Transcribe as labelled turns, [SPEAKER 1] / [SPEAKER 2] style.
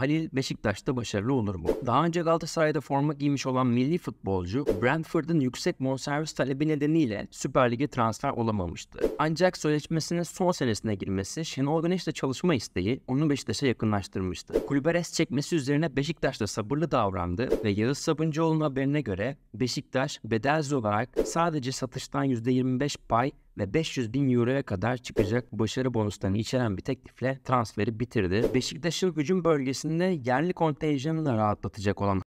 [SPEAKER 1] Halil Beşiktaş'ta başarılı olur mu? Daha önce Galatasaray'da forma giymiş olan milli futbolcu Brentford'un yüksek bonservis talebi nedeniyle Süper Lig'e transfer olamamıştı. Ancak sözleşmesinin son senesine girmesi Şenol Güneş'le çalışma isteği onu Beşiktaş'a yakınlaştırmıştı. Kulübe çekmesi üzerine Beşiktaş da sabırlı davrandı ve Yağız Sabuncuoğlu'nun haberine göre Beşiktaş bedel olarak sadece satıştan %25 pay ve 500 bin euroya kadar çıkacak başarı bonuslarını içeren bir teklifle transferi bitirdi. Beşiktaş'ın gücün bölgesinde yerli kontenjanını da rahatlatacak olan